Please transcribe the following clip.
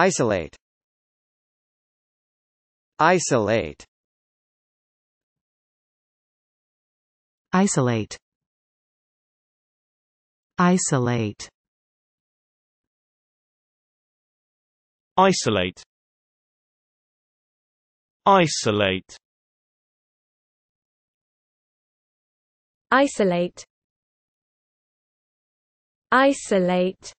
Isolate Isolate Isolate Isolate Isolate Isolate Isolate Isolate